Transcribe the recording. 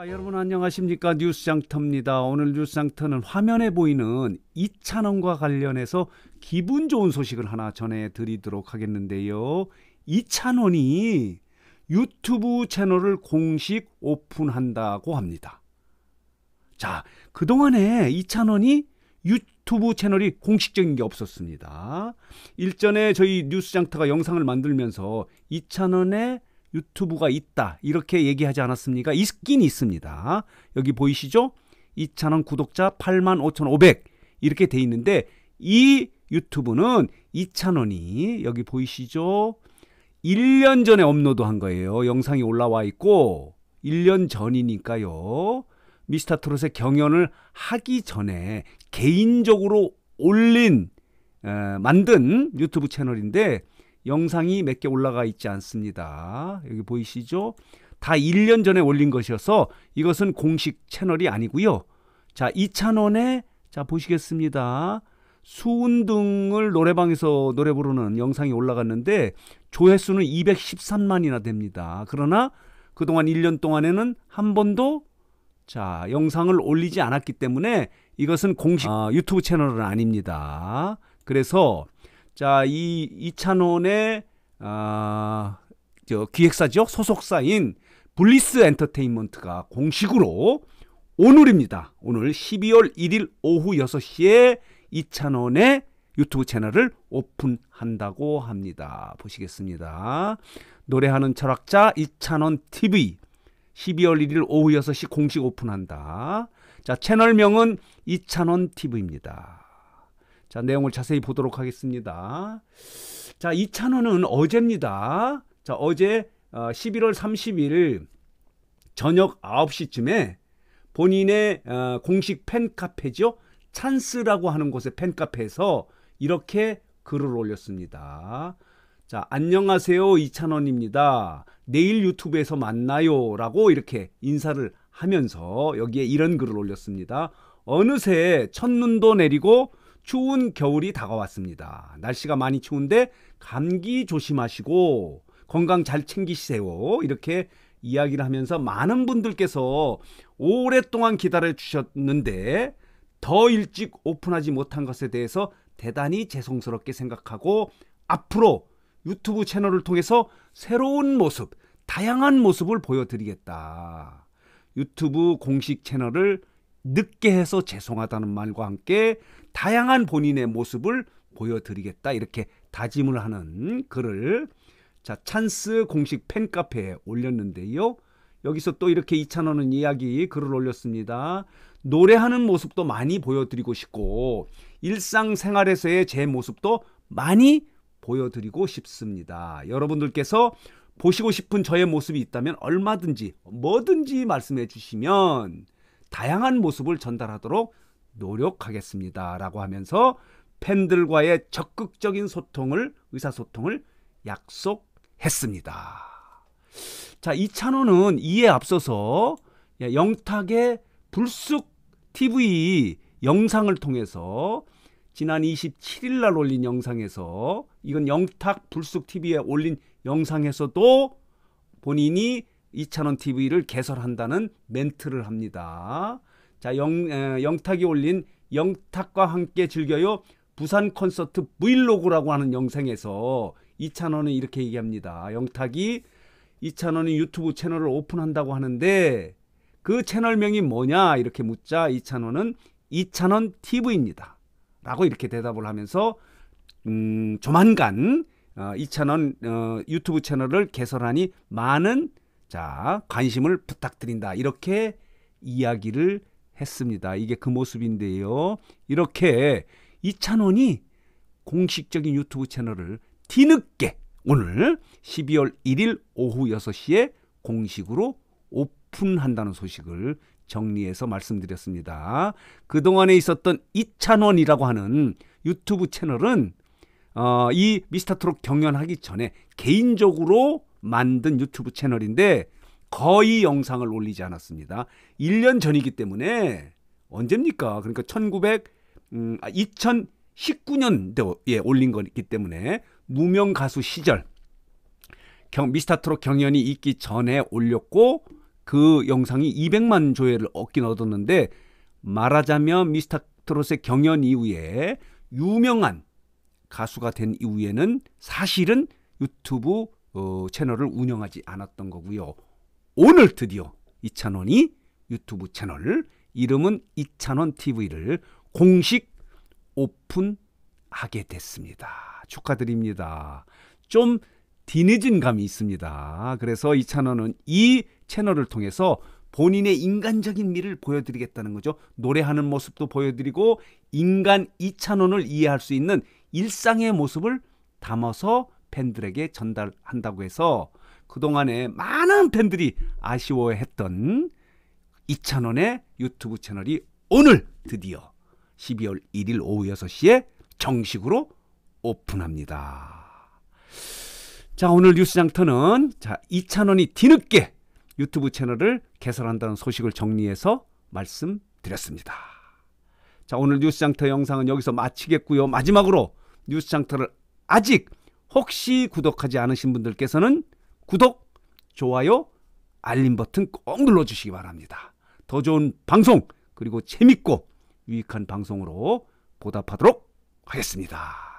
자, 아, 여러분 안녕하십니까? 뉴스장터입니다. 오늘 뉴스장터는 화면에 보이는 이찬원과 관련해서 기분 좋은 소식을 하나 전해드리도록 하겠는데요. 이찬원이 유튜브 채널을 공식 오픈한다고 합니다. 자, 그동안에 이찬원이 유튜브 채널이 공식적인 게 없었습니다. 일전에 저희 뉴스장터가 영상을 만들면서 이찬원의 유튜브가 있다 이렇게 얘기하지 않았습니까? 있긴 있습니다. 여기 보이시죠? 2차원 구독자 85,500 이렇게 돼 있는데 이 유튜브는 2차원이 여기 보이시죠? 1년 전에 업로드한 거예요. 영상이 올라와 있고 1년 전이니까요. 미스터 트롯의 경연을 하기 전에 개인적으로 올린 에, 만든 유튜브 채널인데 영상이 몇 개 올라가 있지 않습니다. 여기 보이시죠? 다 1년 전에 올린 것이어서 이것은 공식 채널이 아니고요. 자, 이찬원의 자 보시겠습니다. 수운등을 노래방에서 노래 부르는 영상이 올라갔는데 조회수는 213만이나 됩니다. 그러나 그동안 1년 동안에는 한 번도 자 영상을 올리지 않았기 때문에 이것은 공식 아, 아 유튜브 채널은 아닙니다. 그래서 자, 이 이찬원의 아, 저 기획사죠. 소속사인 블리스 엔터테인먼트가 공식으로 오늘입니다. 오늘 12월 1일 오후 6시에 이찬원의 유튜브 채널을 오픈한다고 합니다. 보시겠습니다. 노래하는 철학자 이찬원 TV 12월 1일 오후 6시 공식 오픈한다. 자, 채널명은 이찬원 TV입니다. 자, 내용을 자세히 보도록 하겠습니다. 자, 이 찬원은 어제입니다. 자, 어제 11월 어, 30일 저녁 9시쯤에 본인의 어, 공식 팬카페죠. 찬스라고 하는 곳의 팬카페에서 이렇게 글을 올렸습니다. 자, 안녕하세요. 이찬원입니다. 내일 유튜브에서 만나요. 라고 이렇게 인사를 하면서 여기에 이런 글을 올렸습니다. 어느새 첫눈도 내리고 추운 겨울이 다가왔습니다. 날씨가 많이 추운데 감기 조심하시고 건강 잘 챙기세요. 이렇게 이야기를 하면서 많은 분들께서 오랫동안 기다려 주셨는데 더 일찍 오픈하지 못한 것에 대해서 대단히 죄송스럽게 생각하고 앞으로 유튜브 채널을 통해서 새로운 모습, 다양한 모습을 보여드리겠다. 유튜브 공식 채널을 늦게 해서 죄송하다는 말과 함께 다양한 본인의 모습을 보여드리겠다 이렇게 다짐을 하는 글을 자 찬스 공식 팬카페에 올렸는데요. 여기서 또 이렇게 이찬원은 이야기 글을 올렸습니다. 노래하는 모습도 많이 보여드리고 싶고 일상생활에서의 제 모습도 많이 보여드리고 싶습니다. 여러분들께서 보시고 싶은 저의 모습이 있다면 얼마든지 뭐든지 말씀해 주시면 다양한 모습을 전달하도록 노력하겠습니다. 라고 하면서 팬들과의 적극적인 소통을, 의사소통을 약속했습니다. 자, 이찬호는 이에 앞서서 영탁의 불쑥 TV 영상을 통해서 지난 27일 날 올린 영상에서 이건 영탁 불쑥 TV에 올린 영상에서도 본인이 이찬원 TV를 개설한다는 멘트를 합니다. 자, 영, 에, 영탁이 올린 영탁과 함께 즐겨요 부산 콘서트 브이로그라고 하는 영상에서 이찬원은 이렇게 얘기합니다. 영탁이 이찬원이 유튜브 채널을 오픈한다고 하는데 그 채널명이 뭐냐 이렇게 묻자 이찬원은 이찬원 TV입니다. 라고 이렇게 대답을 하면서 음, 조만간 어, 이찬원 어, 유튜브 채널을 개설하니 많은 자, 관심을 부탁드린다. 이렇게 이야기를 했습니다. 이게 그 모습인데요. 이렇게 이찬원이 공식적인 유튜브 채널을 뒤늦게 오늘 12월 1일 오후 6시에 공식으로 오픈한다는 소식을 정리해서 말씀드렸습니다. 그동안에 있었던 이찬원이라고 하는 유튜브 채널은 어, 이 미스터 트롯 경연하기 전에 개인적으로 만든 유튜브 채널인데 거의 영상을 올리지 않았습니다. 1년 전이기 때문에 언제입니까? 그러니까 1900 음, 2019년도에 아, 예, 올린 거기 때문에 무명 가수 시절 경, 미스터트롯 경연이 있기 전에 올렸고 그 영상이 200만 조회를 얻긴 얻었는데 말하자면 미스터트롯의 경연 이후에 유명한 가수가 된 이후에는 사실은 유튜브 어, 채널을 운영하지 않았던 거고요. 오늘 드디어 이찬원이 유튜브 채널 이름은 이찬원 TV를 공식 오픈하게 됐습니다. 축하드립니다. 좀 뒤늦은 감이 있습니다. 그래서 이찬원은 이 채널을 통해서 본인의 인간적인 미를 보여드리겠다는 거죠. 노래하는 모습도 보여드리고 인간 이찬원을 이해할 수 있는 일상의 모습을 담아서 팬들에게 전달한다고 해서 그동안에 많은 팬들이 아쉬워했던 이찬원의 유튜브 채널이 오늘 드디어 12월 1일 오후 6시에 정식으로 오픈합니다. 자, 오늘 뉴스장터는 자, 이찬원이 뒤늦게 유튜브 채널을 개설한다는 소식을 정리해서 말씀드렸습니다. 자, 오늘 뉴스장터 영상은 여기서 마치겠고요. 마지막으로 뉴스장터를 아직 혹시 구독하지 않으신 분들께서는 구독, 좋아요, 알림 버튼 꼭 눌러주시기 바랍니다. 더 좋은 방송, 그리고 재밌고 유익한 방송으로 보답하도록 하겠습니다.